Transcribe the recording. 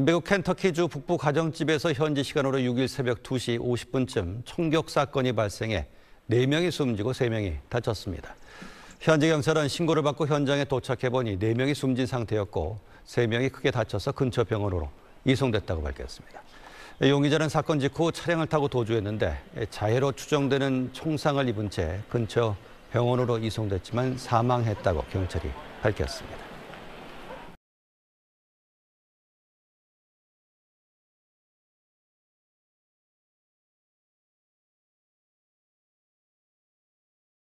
미국 켄터키주 북부 가정집에서 현지 시간으로 6일 새벽 2시 50분쯤 총격 사건이 발생해 4명이 숨지고 3명이 다쳤습니다. 현지 경찰은 신고를 받고 현장에 도착해 보니 4명이 숨진 상태였고 3명이 크게 다쳐서 근처 병원으로 이송됐다고 밝혔습니다. 용의자는 사건 직후 차량을 타고 도주했는데 자해로 추정되는 총상을 입은 채 근처 병원으로 이송됐지만 사망했다고 경찰이 밝혔습니다.